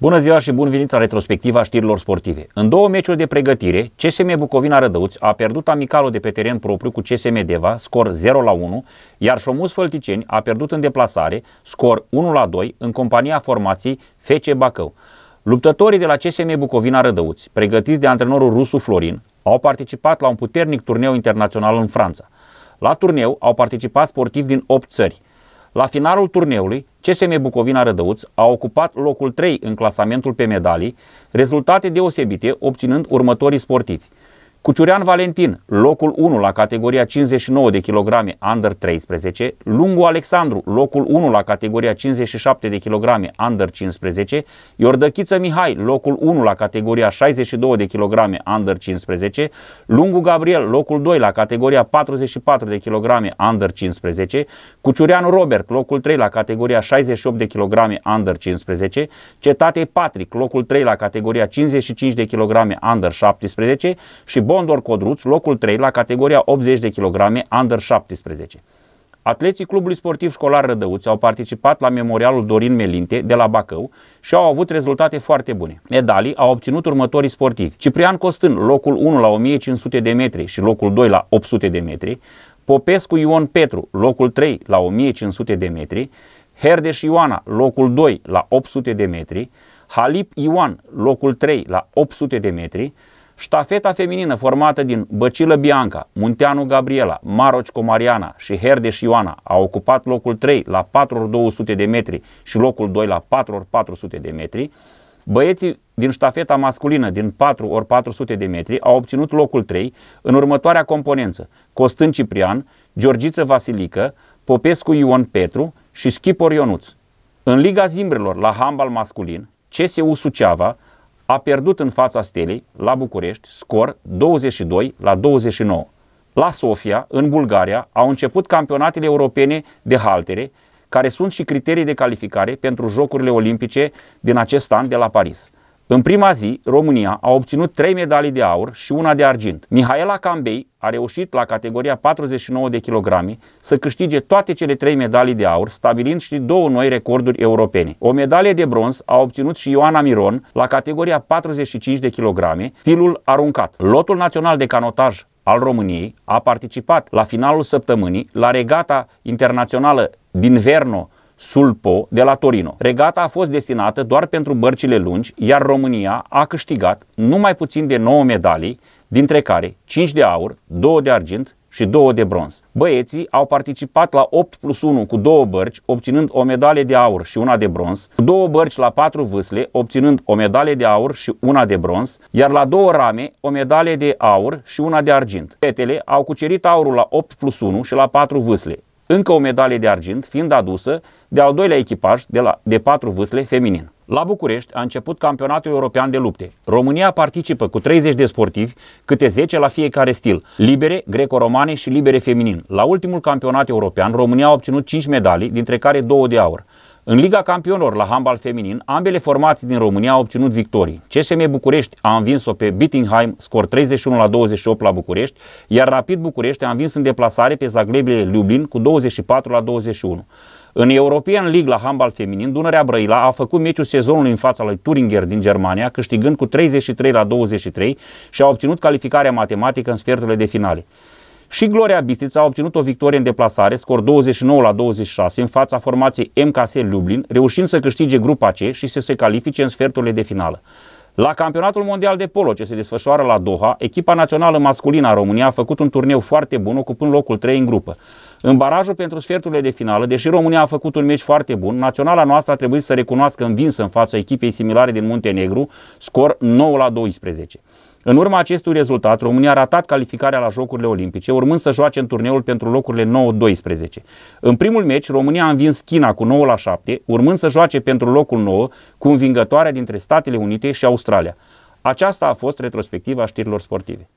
Bună ziua și bun venit la retrospectiva știrilor sportive. În două meciuri de pregătire, CSM Bucovina Rădăuți a pierdut amicalul de pe teren propriu cu CSM Deva, scor 0 la 1, iar Șomus Fălticeni a pierdut în deplasare, scor 1 la 2, în compania formației FC Bacău. Luptătorii de la CSM Bucovina Rădăuți, pregătiți de antrenorul rusu Florin, au participat la un puternic turneu internațional în Franța. La turneu au participat sportivi din 8 țări – la finalul turneului, CSM Bucovina Rădăuț a ocupat locul 3 în clasamentul pe medalii, rezultate deosebite obținând următorii sportivi – Cuciurean Valentin, locul 1 la categoria 59 de kg under 13, Lungu Alexandru, locul 1 la categoria 57 de kg under 15, Iordăchiță Mihai, locul 1 la categoria 62 de kg under 15, Lungu Gabriel, locul 2 la categoria 44 de kg under 15, Cuciurean Robert, locul 3 la categoria 68 de kg under 15, Cetate Patrick, locul 3 la categoria 55 de kg under 17 și Bon Condor Codruț, locul 3 la categoria 80 de kg under 17. Atleții Clubului Sportiv Școlar Rădăuți au participat la memorialul Dorin Melinte de la Bacău și au avut rezultate foarte bune. Medalii au obținut următorii sportivi. Ciprian Costin, locul 1 la 1500 de metri și locul 2 la 800 de metri, Popescu Ion Petru, locul 3 la 1500 de metri, Herdeș Ioana, locul 2 la 800 de metri, Halip Ioan, locul 3 la 800 de metri, Ștafeta feminină formată din Băcilă Bianca, Munteanu Gabriela, Maroci Mariana și Herdeș Ioana a ocupat locul 3 la 4 200 de metri și locul 2 la 4 ori 400 de metri. Băieții din ștafeta masculină din 4 ori 400 de metri au obținut locul 3 în următoarea componență Costin Ciprian, Georgiță Vasilică, Popescu Ion Petru și Schipor Ionuț. În Liga Zimbrelor la handbal masculin, CSU Suceava, a pierdut în fața stelei la București scor 22 la 29. La Sofia, în Bulgaria, au început campionatele europene de haltere, care sunt și criterii de calificare pentru Jocurile Olimpice din acest an de la Paris. În prima zi, România a obținut 3 medalii de aur și una de argint. Mihaela Cambei a reușit la categoria 49 de kilograme să câștige toate cele 3 medalii de aur, stabilind și două noi recorduri europene. O medalie de bronz a obținut și Ioana Miron la categoria 45 de kilograme, stilul aruncat. Lotul național de canotaj al României a participat la finalul săptămânii la regata internațională din Verno Sulpo de la Torino. Regata a fost destinată doar pentru bărcile lungi, iar România a câștigat numai puțin de 9 medalii, dintre care 5 de aur, 2 de argint și 2 de bronz. Băieții au participat la 8 plus 1 cu două bărci, obținând o medalie de aur și una de bronz, cu două bărci la 4 vâsle, obținând o medalie de aur și una de bronz, iar la două rame o medalie de aur și una de argint. Fetele au cucerit aurul la 8 plus 1 și la 4 vâsle, încă o medalie de argint fiind adusă de al doilea echipaj de, la, de patru vâsle feminin. La București a început campionatul european de lupte. România participă cu 30 de sportivi, câte 10 la fiecare stil, libere, greco-romane și libere feminin. La ultimul campionat european, România a obținut 5 medalii, dintre care 2 de aur. În Liga Campionilor la handbal feminin, ambele formații din România au obținut victorii. CSM București a învins-o pe Bittingheim, scor 31 la 28 la București, iar Rapid București a învins în deplasare pe Zagrebele Lublin cu 24 la 21. În European League la handbal feminin, Dunărea Brăila a făcut meciul sezonului în fața lui Turinger din Germania, câștigând cu 33 la 23 și a obținut calificarea matematică în sferturile de finale. Și Gloria Bistrița a obținut o victorie în deplasare, scor 29 la 26, în fața formației MKS Lublin, reușind să câștige grupa C și să se califice în sferturile de finală. La campionatul mondial de polo ce se desfășoară la Doha, echipa națională masculină a României a făcut un turneu foarte bun, ocupând locul 3 în grupă. În barajul pentru sferturile de finală, deși România a făcut un meci foarte bun, naționala noastră a trebuit să recunoască învinsă în fața echipei similare din Muntenegru, scor 9 la 12. În urma acestui rezultat, România a ratat calificarea la Jocurile Olimpice, urmând să joace în turneul pentru locurile 9-12. În primul meci, România a învins China cu 9 la 7, urmând să joace pentru locul 9 cu învingătoarea dintre Statele Unite și Australia. Aceasta a fost retrospectiva știrilor sportive.